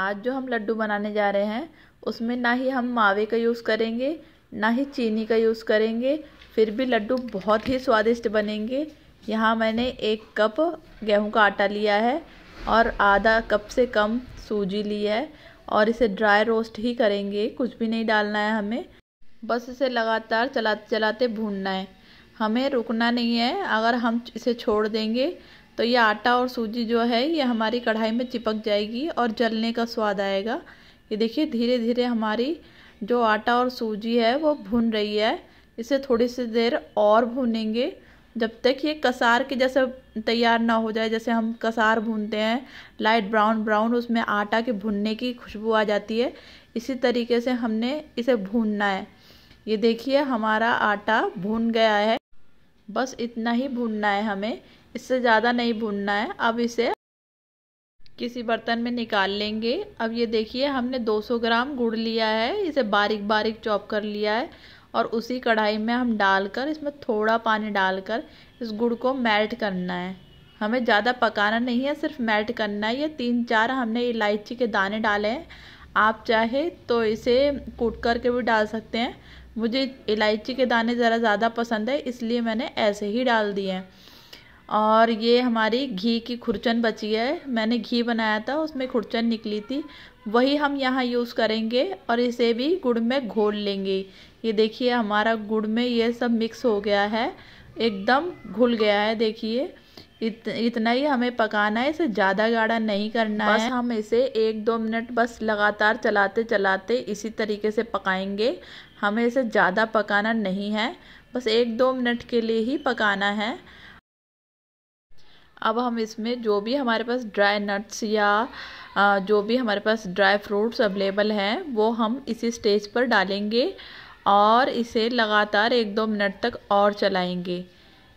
आज जो हम लड्डू बनाने जा रहे हैं उसमें ना ही हम मावे का यूज़ करेंगे ना ही चीनी का यूज़ करेंगे फिर भी लड्डू बहुत ही स्वादिष्ट बनेंगे यहाँ मैंने एक कप गेहूं का आटा लिया है और आधा कप से कम सूजी ली है और इसे ड्राई रोस्ट ही करेंगे कुछ भी नहीं डालना है हमें बस इसे लगातार चलाते चलाते भूनना है हमें रुकना नहीं है अगर हम इसे छोड़ देंगे तो ये आटा और सूजी जो है ये हमारी कढ़ाई में चिपक जाएगी और जलने का स्वाद आएगा ये देखिए धीरे धीरे हमारी जो आटा और सूजी है वो भुन रही है इसे थोड़ी सी देर और भूनेंगे जब तक ये कसार के जैसे तैयार ना हो जाए जैसे हम कसार भूनते हैं लाइट ब्राउन ब्राउन उसमें आटा के भुनने की खुशबू आ जाती है इसी तरीके से हमने इसे भूनना है ये देखिए हमारा आटा भून गया है बस इतना ही भूनना है हमें इससे ज़्यादा नहीं भूनना है अब इसे किसी बर्तन में निकाल लेंगे अब ये देखिए हमने 200 ग्राम गुड़ लिया है इसे बारीक बारीक चॉप कर लिया है और उसी कढ़ाई में हम डालकर इसमें थोड़ा पानी डालकर इस गुड़ को मेल्ट करना है हमें ज़्यादा पकाना नहीं है सिर्फ मेल्ट करना है ये तीन चार हमने इलायची के दाने डाले हैं आप चाहे तो इसे कूट करके भी डाल सकते हैं मुझे इलायची के दाने ज़रा ज़्यादा पसंद है इसलिए मैंने ऐसे ही डाल दिए हैं और ये हमारी घी की खुरचन बची है मैंने घी बनाया था उसमें खुरचन निकली थी वही हम यहाँ यूज़ करेंगे और इसे भी गुड़ में घोल लेंगे ये देखिए हमारा गुड़ में ये सब मिक्स हो गया है एकदम घुल गया है देखिए इत, इतना ही हमें पकाना है इसे ज़्यादा गाढ़ा नहीं करना बस है हम इसे एक दो मिनट बस लगातार चलाते चलाते इसी तरीके से पकाएंगे हमें इसे ज़्यादा पकाना नहीं है बस एक दो मिनट के लिए ही पकाना है अब हम इसमें जो भी हमारे पास ड्राई नट्स या जो भी हमारे पास ड्राई फ्रूट्स अवेलेबल हैं वो हम इसी स्टेज पर डालेंगे और इसे लगातार एक दो मिनट तक और चलाएंगे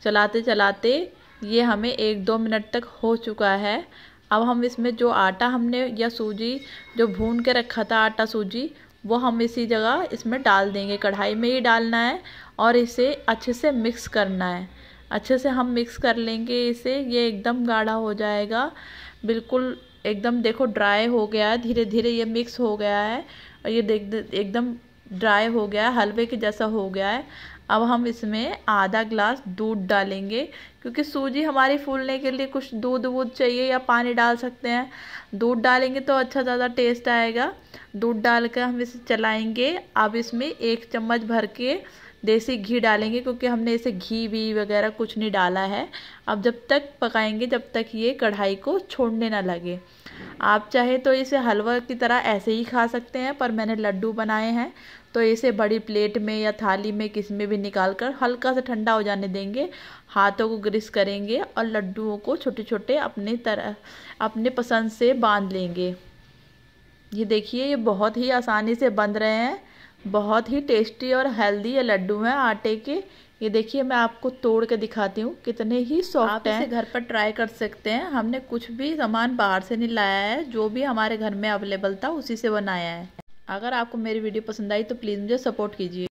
चलाते चलाते ये हमें एक दो मिनट तक हो चुका है अब हम इसमें जो आटा हमने या सूजी जो भून के रखा था आटा सूजी वो हम इसी जगह इसमें डाल देंगे कढ़ाई में ही डालना है और इसे अच्छे से मिक्स करना है अच्छे से हम मिक्स कर लेंगे इसे ये एकदम गाढ़ा हो जाएगा बिल्कुल एकदम देखो ड्राई हो गया है धीरे धीरे ये मिक्स हो गया है और ये देख एकदम ड्राई हो गया है हलवे के जैसा हो गया है अब हम इसमें आधा ग्लास दूध डालेंगे क्योंकि सूजी हमारी फूलने के लिए कुछ दूध वूध चाहिए या पानी डाल सकते हैं दूध डालेंगे तो अच्छा ज़्यादा टेस्ट आएगा दूध डाल कर हम इसे चलाएंगे अब इसमें एक चम्मच भर के देसी घी डालेंगे क्योंकि हमने इसे घी भी वगैरह कुछ नहीं डाला है अब जब तक पकाएंगे जब तक ये कढ़ाई को छोड़ने ना लगे आप चाहे तो इसे हलवा की तरह ऐसे ही खा सकते हैं पर मैंने लड्डू बनाए हैं तो इसे बड़ी प्लेट में या थाली में किसी में भी निकाल कर हल्का सा ठंडा हो जाने देंगे हाथों को ग्रिस करेंगे और लड्डुओं को छोटे छोटे अपने तरह अपने पसंद से बांध लेंगे ये देखिए ये बहुत ही आसानी से बंध रहे हैं बहुत ही टेस्टी और हेल्दी ये लड्डू हैं आटे के ये देखिए मैं आपको तोड़ के दिखाती हूँ कितने ही सॉफ्ट हैं घर पर ट्राई कर सकते हैं हमने कुछ भी सामान बाहर से नहीं लाया है जो भी हमारे घर में अवेलेबल था उसी से बनाया है अगर आपको मेरी वीडियो पसंद आई तो प्लीज़ मुझे सपोर्ट कीजिए